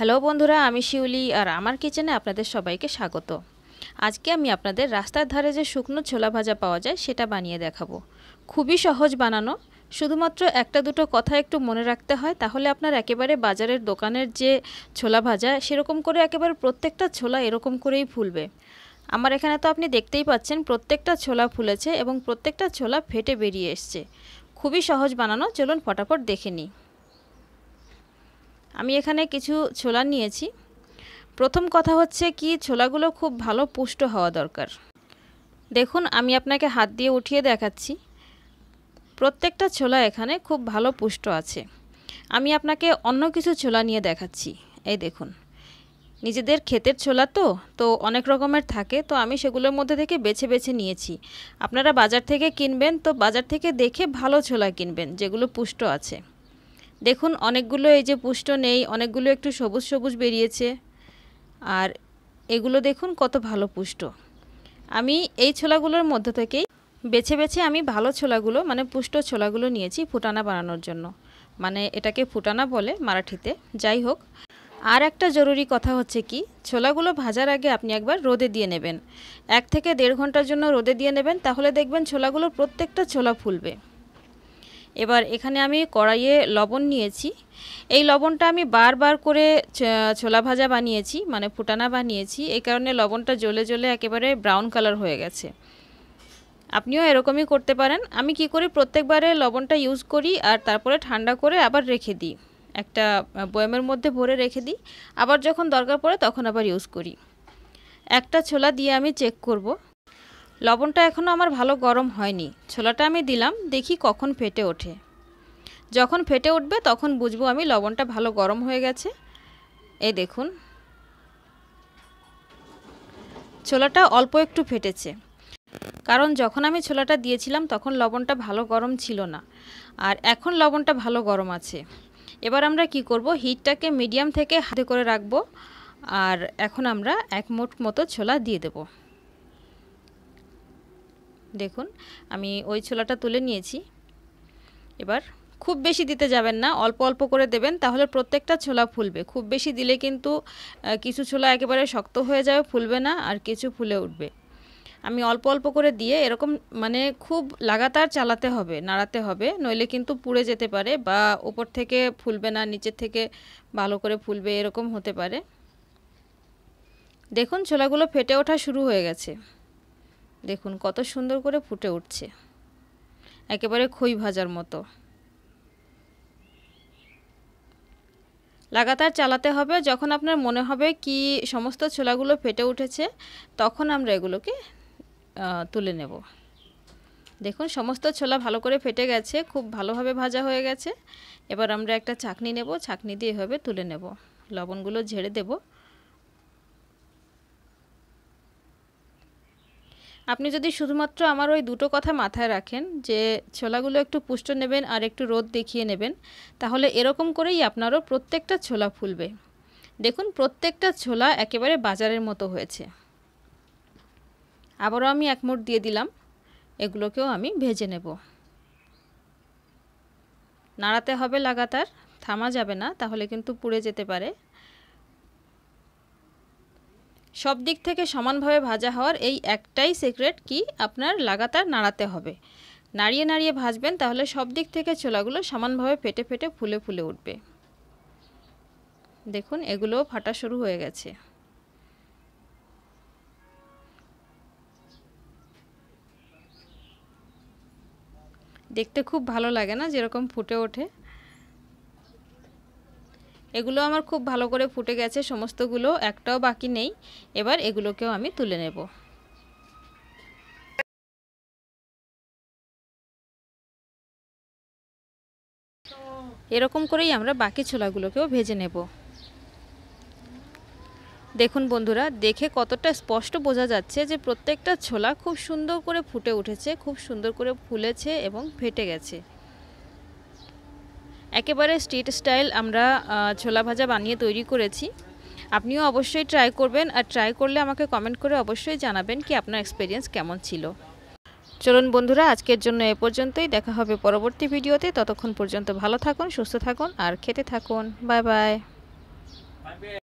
hello বন্ধুরা আমি শিউলি আর আমার কিচেনে আপনাদের সবাইকে স্বাগত আজকে আমি আপনাদের রাস্তার ধারে যে শুকনো ছোলা ভাজা পাওয়া যায় সেটা বানিয়ে দেখাবো খুবই সহজ বানানো শুধুমাত্র একটা দুটো কথা একটু মনে রাখতে হয় তাহলে আপনার একেবারে বাজারের দোকানের যে ছোলা ভাজা সেরকম করে একেবারে প্রত্যেকটা ছোলা এরকম করেই ফুলবে আমার এখানে তো আপনি দেখতেই পাচ্ছেন প্রত্যেকটা ছোলা ফুলেছে এবং প্রত্যেকটা ছোলা ফেটে বেরিয়ে এসছে খুবই সহজ বানানো চলুন ফটাফট দেখে নিই আমি এখানে কিছু ছোলা নিয়েছি প্রথম কথা হচ্ছে কি ছোলাগুলো খুব ভালো পুষ্ট হওয়া দরকার দেখুন আমি আপনাকে হাত দিয়ে উঠিয়ে দেখাচ্ছি প্রত্যেকটা ছোলা এখানে খুব ভালো পুষ্ট আছে আমি আপনাকে অন্য কিছু ছোলা নিয়ে দেখাচ্ছি এই দেখুন নিজেদের ক্ষেতের ছোলা তো তো অনেক রকমের থাকে তো আমি সেগুলোর মধ্যে থেকে বেছে বেছে নিয়েছি আপনারা বাজার থেকে কিনবেন তো বাজার থেকে দেখে ভালো ছোলা কিনবেন যেগুলো পুষ্ট আছে দেখুন অনেকগুলো এই যে পুষ্ট নেই অনেকগুলো একটু সবুজ সবুজ বেরিয়েছে আর এগুলো দেখুন কত ভালো পুষ্ট আমি এই ছোলাগুলোর মধ্যে থেকেই বেছে বেছে আমি ভালো ছোলাগুলো মানে পুষ্ট ছোলাগুলো নিয়েছি ফুটানা বানানোর জন্য মানে এটাকে ফুটানা বলে মারাঠিতে যাই হোক আর একটা জরুরি কথা হচ্ছে কি ছোলাগুলো ভাজার আগে আপনি একবার রোদে দিয়ে নেবেন এক থেকে দেড় ঘন্টার জন্য রোদে দিয়ে নেবেন তাহলে দেখবেন ছোলাগুলো প্রত্যেকটা ছোলা ফুলবে এবার এখানে আমি কড়াইয়ে লবণ নিয়েছি এই লবণটা আমি বারবার করে ছোলা ভাজা বানিয়েছি মানে ফুটানা বানিয়েছি এই কারণে লবণটা জ্বলে জ্বলে একেবারে ব্রাউন কালার হয়ে গেছে আপনিও এরকমই করতে পারেন আমি কি করি প্রত্যেকবারে লবণটা ইউজ করি আর তারপরে ঠান্ডা করে আবার রেখে দিই একটা বয়েমের মধ্যে ভরে রেখে দিই আবার যখন দরকার পড়ে তখন আবার ইউজ করি একটা ছোলা দিয়ে আমি চেক করবো লবণটা এখনও আমার ভালো গরম হয়নি ছোলাটা আমি দিলাম দেখি কখন ফেটে ওঠে যখন ফেটে উঠবে তখন বুঝবো আমি লবণটা ভালো গরম হয়ে গেছে এই দেখুন ছোলাটা অল্প একটু ফেটেছে কারণ যখন আমি ছোলাটা দিয়েছিলাম তখন লবণটা ভালো গরম ছিল না আর এখন লবণটা ভালো গরম আছে এবার আমরা কি করব হিটটাকে মিডিয়াম থেকে হাতে করে রাখবো আর এখন আমরা এক মোট মতো ছোলা দিয়ে দেবো দেখুন আমি ওই ছোলাটা তুলে নিয়েছি এবার খুব বেশি দিতে যাবেন না অল্প অল্প করে দেবেন তাহলে প্রত্যেকটা ছোলা ফুলবে খুব বেশি দিলে কিন্তু কিছু ছোলা একেবারে শক্ত হয়ে যাবে ফুলবে না আর কিছু ফুলে উঠবে আমি অল্প অল্প করে দিয়ে এরকম মানে খুব লাগাতার চালাতে হবে নাড়াতে হবে নইলে কিন্তু পুড়ে যেতে পারে বা ওপর থেকে ফুলবে না নিচের থেকে ভালো করে ফুলবে এরকম হতে পারে দেখুন ছোলাগুলো ফেটে ওঠা শুরু হয়ে গেছে দেখুন কত সুন্দর করে ফুটে উঠছে একেবারে খই ভাজার মতো লাগাতার চালাতে হবে যখন আপনার মনে হবে কি সমস্ত ছোলাগুলো ফেটে উঠেছে তখন আমরা এগুলোকে তুলে নেব দেখুন সমস্ত ছোলা ভালো করে ফেটে গেছে খুব ভালোভাবে ভাজা হয়ে গেছে এবার আমরা একটা চাকনি নেব চাকনি দিয়ে এভাবে তুলে নেব লবণগুলো ঝেড়ে দেবো আপনি যদি শুধুমাত্র আমার ওই দুটো কথা মাথায় রাখেন যে ছোলাগুলো একটু পুষ্ট নেবেন আর একটু রোদ দেখিয়ে নেবেন তাহলে এরকম করেই আপনারও প্রত্যেকটা ছোলা ফুলবে দেখুন প্রত্যেকটা ছোলা একেবারে বাজারের মতো হয়েছে আবারও আমি এক দিয়ে দিলাম এগুলোকেও আমি ভেজে নেব নাড়াতে হবে লাগাতার থামা যাবে না তাহলে কিন্তু পুড়ে যেতে পারে সব দিক থেকে সমানভাবে ভাজা হওয়ার এই একটাই সিক্রেট কি আপনার লাগাতার নাড়াতে হবে নাড়িয়ে নাড়িয়ে ভাজবেন তাহলে সব দিক থেকে ছোলাগুলো সমানভাবে ফেটে ফেটে ফুলে ফুলে উঠবে দেখুন এগুলোও ফাটা শুরু হয়ে গেছে দেখতে খুব ভালো লাগে না যেরকম ফুটে ওঠে এগুলো আমার খুব ভালো করে ফুটে গেছে সমস্তগুলো একটাও বাকি নেই এবার এগুলোকেও আমি তুলে নেব এরকম করেই আমরা বাকি ছোলাগুলোকেও ভেজে নেব দেখুন বন্ধুরা দেখে কতটা স্পষ্ট বোঝা যাচ্ছে যে প্রত্যেকটা ছোলা খুব সুন্দর করে ফুটে উঠেছে খুব সুন্দর করে ফুলেছে এবং ফেটে গেছে একেবারে স্ট্রিট স্টাইল আমরা ছোলা ভাজা বানিয়ে তৈরি করেছি আপনিও অবশ্যই ট্রাই করবেন আর ট্রাই করলে আমাকে কমেন্ট করে অবশ্যই জানাবেন কি আপনার এক্সপিরিয়েন্স কেমন ছিল চলুন বন্ধুরা আজকের জন্য এ পর্যন্তই দেখা হবে পরবর্তী ভিডিওতে ততক্ষণ পর্যন্ত ভালো থাকুন সুস্থ থাকুন আর খেতে থাকুন বাই বাই